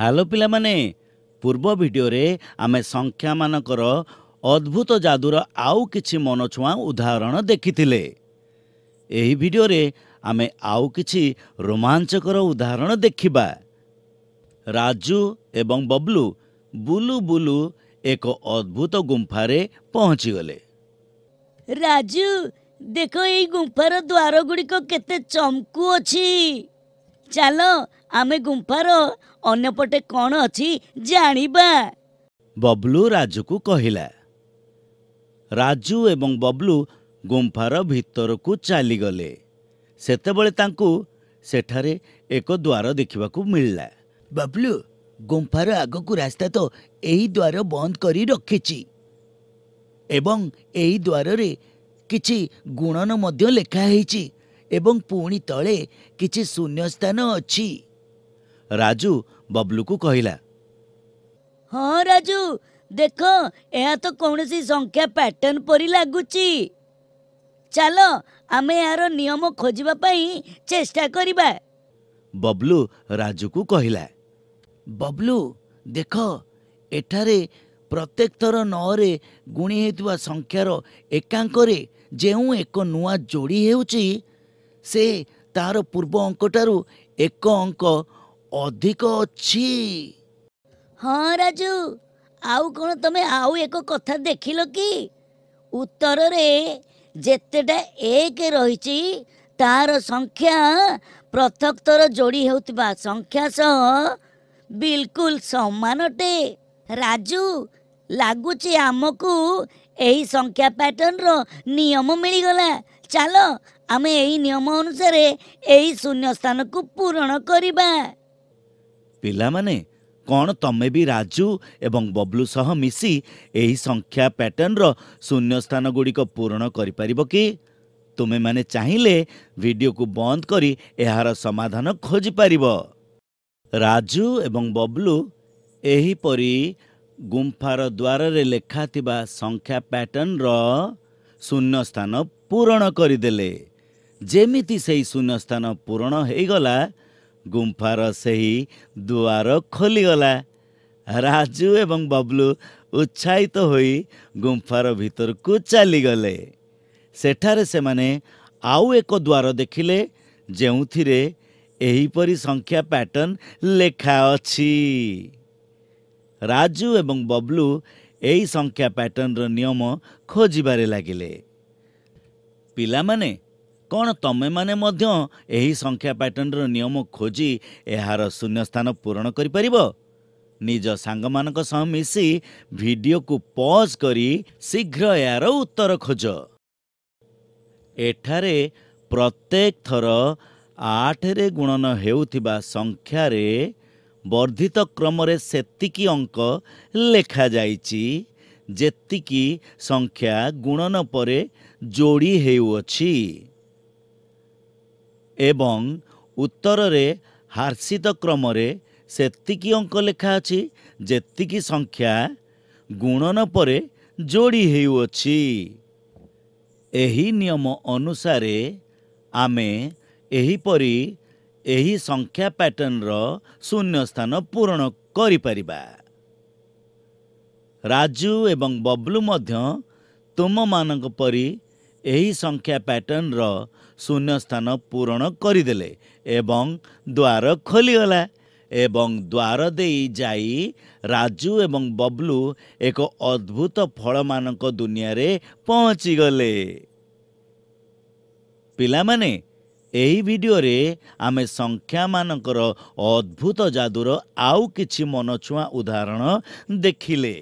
hello ପିଲାମାନେ ପୂର୍ବ ଭିଡ଼ିଓରେ ଆମେ ସଂଖ୍ୟାମାନଙ୍କର ଅଦ୍ଭୁତ ଯାଦୁର ଆଉ କିଛି ମନଛୁଆଁ ଉଦାହରଣ ଦେଖିଥିଲେ ଏହି ଭିଡ଼ିଓରେ ଆମେ ଆଉ କିଛି ରୋମାଞ୍ଚକର ଉଦାହରଣ ଦେଖିବା ରାଜୁ ଏବଂ ବବ୍ଲୁ ବୁଲୁ ବୁଲୁ ଏକ ଅଦ୍ଭୁତ ଗୁମ୍ଫାରେ ପହଞ୍ଚିଗଲେ ରାଜୁ ଦେଖ ଏଇ ଗୁମ୍ଫାର ଦ୍ୱାର ଗୁଡ଼ିକ କେତେ ଚମକୁ ଅଛି ଚାଲ ଆମେ ଗୁମ୍ଫାର ଅନ୍ୟପଟେ କ'ଣ ଅଛି ଜାଣିବା ବବ୍ଲୁ ରାଜୁକୁ କହିଲା ରାଜୁ ଏବଂ ବବ୍ଲୁ ଗୁମ୍ଫାର ଭିତରକୁ ଚାଲିଗଲେ ସେତେବେଳେ ତାଙ୍କୁ ସେଠାରେ ଏକ ଦ୍ୱାର ଦେଖିବାକୁ ମିଳିଲା ବବ୍ଲୁ ଗୁମ୍ଫାର ଆଗକୁ ରାସ୍ତା ତ ଏହି ଦ୍ୱାର ବନ୍ଦ କରି ରଖିଛି ଏବଂ ଏହି ଦ୍ୱାରରେ କିଛି ଗୁଣନ ମଧ୍ୟ ଲେଖା ହେଇଛି ଏବଂ ପୁଣି ତଳେ କିଛି ଶୂନ୍ୟ ସ୍ଥାନ ଅଛି ରାଜୁ ବବ୍ଲୁକୁ କହିଲା ହଁ ରାଜୁ ଦେଖ ଏହା ତ କୌଣସି ସଂଖ୍ୟା ପ୍ୟାଟର୍ଣ୍ଣ ପରି ଲାଗୁଛି ଚାଲ ଆମେ ଏହାର ନିୟମ ଖୋଜିବା ପାଇଁ ଚେଷ୍ଟା କରିବା ବବ୍ଲୁ ରାଜୁକୁ କହିଲା ବବ୍ଲୁ ଦେଖ ଏଠାରେ ପ୍ରତ୍ୟେକ ଥର ନଅରେ ଗୁଣି ହେଉଥିବା ସଂଖ୍ୟାର ଏକାଙ୍କରେ ଯେଉଁ ଏକ ନୂଆ ଯୋଡ଼ି ହେଉଛି ସେ ତାର ପୂର୍ବ ଅଙ୍କ ଠାରୁ ଏକ ଅଙ୍କ ଅଧିକ ଅଛି ହଁ ରାଜୁ ଆଉ କ'ଣ ତମେ ଆଉ ଏକ କଥା ଦେଖିଲ କି ଉତ୍ତରରେ ଯେତେଟା ଏକ ରହିଛି ତାର ସଂଖ୍ୟା ପ୍ରଥକ୍ତର ଯୋଡ଼ି ହେଉଥିବା ସଂଖ୍ୟା ସହ ବିଲକୁଲ ସମାନ ଅଟେ ରାଜୁ ଲାଗୁଛି ଆମକୁ ଏହି ସଂଖ୍ୟା ପ୍ୟାଟର୍ନର ନିୟମ ମିଳିଗଲା ଚାଲ ଆମେ ଏହି ନିୟମ ଅନୁସାରେ ଏହି ଶୂନ୍ୟ ସ୍ଥାନକୁ ପୂରଣ କରିବା ପିଲାମାନେ କ'ଣ ତମେ ବି ରାଜୁ ଏବଂ ବବ୍ଲୁ ସହ ମିଶି ଏହି ସଂଖ୍ୟା ପ୍ୟାଟର୍ନର ଶୂନ୍ୟ ସ୍ଥାନ ଗୁଡ଼ିକ ପୂରଣ କରିପାରିବ କି ତୁମେମାନେ ଚାହିଁଲେ ଭିଡ଼ିଓକୁ ବନ୍ଦ କରି ଏହାର ସମାଧାନ ଖୋଜିପାରିବ ରାଜୁ ଏବଂ ବବ୍ଲୁ ଏହିପରି ଗୁମ୍ଫାର ଦ୍ୱାରରେ ଲେଖା ଥିବା ସଂଖ୍ୟା ଶୂନ୍ୟ ସ୍ଥାନ ପୂରଣ କରିଦେଲେ ଯେମିତି ସେହି ଶୂନ୍ୟ ସ୍ଥାନ ପୂରଣ ହୋଇଗଲା ଗୁମ୍ଫାର ସେହି ଦୁଆର ଖୋଲିଗଲା ରାଜୁ ଏବଂ ବବ୍ଲୁ ଉତ୍ସାହିତ ହୋଇ ଗୁମ୍ଫାର ଭିତରକୁ ଚାଲିଗଲେ ସେଠାରେ ସେମାନେ ଆଉ ଏକ ଦ୍ୱାର ଦେଖିଲେ ଯେଉଁଥିରେ ଏହିପରି ସଂଖ୍ୟା ପ୍ୟାଟର୍ଣ୍ଣ ଲେଖା ଅଛି ରାଜୁ ଏବଂ ବବ୍ଲୁ ଏହି ସଂଖ୍ୟା ପ୍ୟାଟର୍ଣ୍ଣର ନିୟମ ଖୋଜିବାରେ ଲାଗିଲେ ପିଲାମାନେ କ'ଣ ତମେମାନେ ମଧ୍ୟ ଏହି ସଂଖ୍ୟା ପ୍ୟାଟର୍ଣ୍ଣର ନିୟମ ଖୋଜି ଏହାର ଶୂନ୍ୟ ସ୍ଥାନ ପୂରଣ କରିପାରିବ ନିଜ ସାଙ୍ଗମାନଙ୍କ ସହ ମିଶି ଭିଡ଼ିଓକୁ ପଜ୍ କରି ଶୀଘ୍ର ଏହାର ଉତ୍ତର ଖୋଜ ଏଠାରେ ପ୍ରତ୍ୟେକ ଥର ଆଠରେ ଗୁଣନ ହେଉଥିବା ସଂଖ୍ୟାରେ ବର୍ଦ୍ଧିତ କ୍ରମରେ ସେତିକି ଅଙ୍କ ଲେଖାଯାଇଛି ଯେତିକି ସଂଖ୍ୟା ଗୁଣନ ପରେ ଯୋଡ଼ି ହେଉଅଛି ଏବଂ ଉତ୍ତରରେ ହାର୍ସିତ କ୍ରମରେ ସେତିକି ଅଙ୍କ ଲେଖା ଅଛି ଯେତିକି ସଂଖ୍ୟା ଗୁଣନ ପରେ ଯୋଡ଼ି ହେଉଅଛି ଏହି ନିୟମ ଅନୁସାରେ ଆମେ ଏହିପରି ଏହି ସଂଖ୍ୟା ପ୍ୟାଟର୍ଣ୍ଣର ଶୂନ୍ୟ ସ୍ଥାନ ପୂରଣ କରିପାରିବା ରାଜୁ ଏବଂ ବବ୍ଲୁ ମଧ୍ୟ ତୁମମାନଙ୍କ ପରି ଏହି ସଂଖ୍ୟା ପ୍ୟାଟର୍ଣ୍ଣର ଶୂନ୍ୟ ସ୍ଥାନ ପୂରଣ କରିଦେଲେ ଏବଂ ଦ୍ୱାର ଖୋଲିଗଲା ଏବଂ ଦ୍ୱାର ଦେଇ ଯାଇ ରାଜୁ ଏବଂ ବବ୍ଲୁ ଏକ ଅଦ୍ଭୁତ ଫଳମାନଙ୍କ ଦୁନିଆରେ ପହଞ୍ଚିଗଲେ ପିଲାମାନେ ଏହି ଭିଡ଼ିଓରେ ଆମେ ସଂଖ୍ୟାମାନଙ୍କର ଅଦ୍ଭୁତ ଯାଦୁର ଆଉ କିଛି ମନଛୁଆଁ ଉଦାହରଣ ଦେଖିଲେ